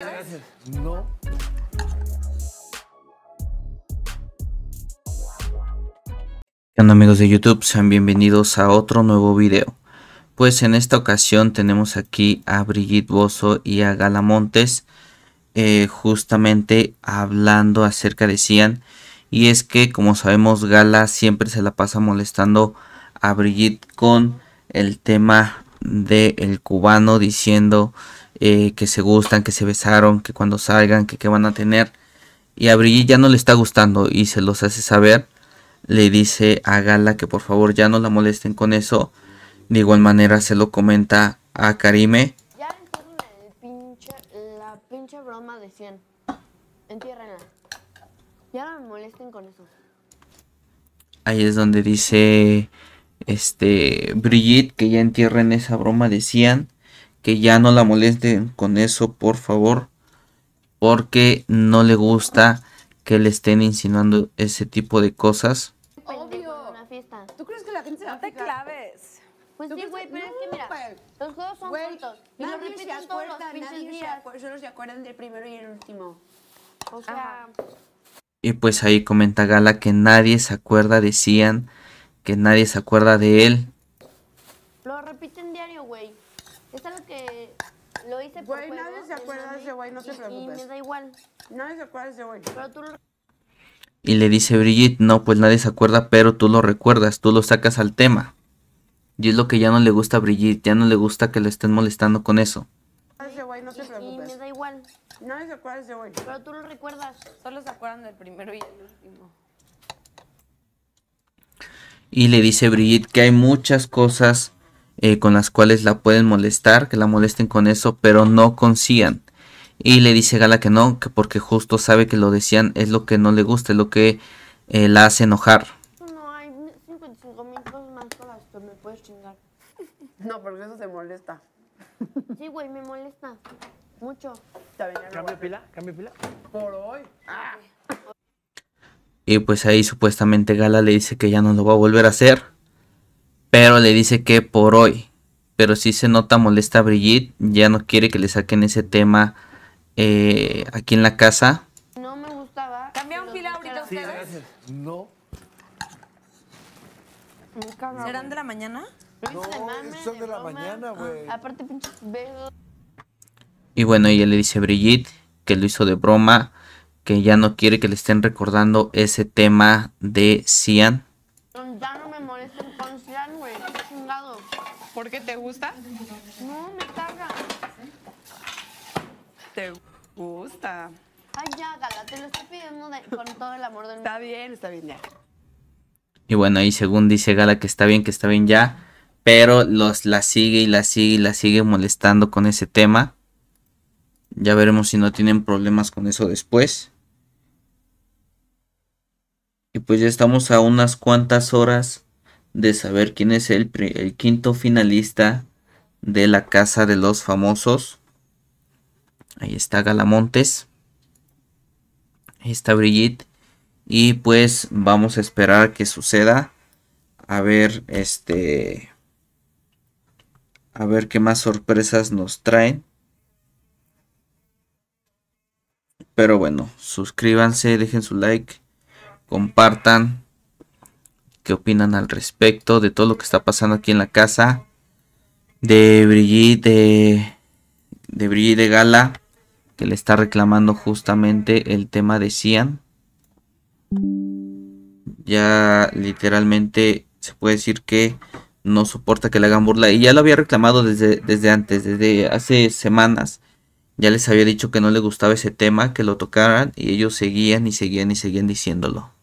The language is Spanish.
Gracias. No. ¿Qué amigos de YouTube? Sean bienvenidos a otro nuevo video. Pues en esta ocasión tenemos aquí a Brigitte Bozo y a Gala Montes eh, justamente hablando acerca de Cian. Y es que como sabemos Gala siempre se la pasa molestando a Brigitte con el tema del cubano diciendo eh, que se gustan, que se besaron, que cuando salgan, que qué van a tener. Y a Brigitte ya no le está gustando y se los hace saber. Le dice a Gala que por favor ya no la molesten con eso. De igual manera se lo comenta a Karime. Ya la pinche broma de Ya no molesten con eso. Ahí es donde dice este Brigitte que ya entierren esa broma de 100 que ya no la molesten con eso, por favor, porque no le gusta que le estén insinuando ese tipo de cosas. Obvio. Una fiesta. ¿Tú crees que la gente se va a claves. Pues sí, güey, pero es que mira, los juegos son cortos. Y lo se todos los pinches días. solo se acuerdan del primero y el último. O sea... Y pues ahí comenta Gala que nadie se acuerda, decían que nadie se acuerda de él. Lo repiten diario, güey. Es algo que lo hice por Güey, nadie se acuerda de ese güey, no te se preocupes. Y me da igual. Nadie se acuerda de ese güey. Pero tú lo... Y le dice Brigitte, no, pues nadie se acuerda, pero tú lo recuerdas, tú lo sacas al tema. Y es lo que ya no le gusta a Brigitte, ya no le gusta que le estén molestando con eso. Ese güey, no te preocupes. Y me da igual. Nadie se acuerda de ese güey. Pero tú lo recuerdas, solo se acuerdan del primero y el último. Y le dice Brigitte que hay muchas cosas eh, con las cuales la pueden molestar, que la molesten con eso, pero no consigan. Y le dice Gala que no, que porque justo sabe que lo decían es lo que no le gusta, es lo que eh, la hace enojar. No, hay 55 mil cosas más con las que me puedes chingar. No, porque eso se molesta. Sí, güey, me molesta. Mucho. ¿Cambio pila? ¿Cambio pila? Por hoy. Ah. Y pues ahí supuestamente Gala le dice que ya no lo va a volver a hacer. Pero le dice que por hoy. Pero si sí se nota molesta a Brigitte. Ya no quiere que le saquen ese tema eh, aquí en la casa. No me gustaba. un fila ahorita ustedes? No. ¿Serán de la mañana? No, son de la mañana, ah, güey. Aparte, pinches Y bueno, ella le dice a Brigitte que lo hizo de broma, que ya no quiere que le estén recordando ese tema de Cian. ¿Por qué te gusta? No, me caga. ¿Te gusta? Ay, ya, Gala, te lo estoy pidiendo con todo el amor del mundo. Está bien, está bien, ya. Y bueno, ahí según dice Gala que está bien, que está bien ya. Pero los, la sigue y la sigue y la sigue molestando con ese tema. Ya veremos si no tienen problemas con eso después. Y pues ya estamos a unas cuantas horas de saber quién es el, quinto finalista de la Casa de los Famosos. Ahí está Galamontes. Ahí está Brigitte. Y pues vamos a esperar que suceda. A ver, este. A ver qué más sorpresas nos traen. Pero bueno, suscríbanse, dejen su like, compartan qué opinan al respecto de todo lo que está pasando aquí en la casa. De Brigitte, de, Brigitte Gala, que le está reclamando justamente el tema de Cian. Ya literalmente se puede decir que no soporta que le hagan burla. Y ya lo había reclamado desde, desde antes, desde hace semanas. Ya les había dicho que no le gustaba ese tema, que lo tocaran. Y ellos seguían y seguían y seguían diciéndolo.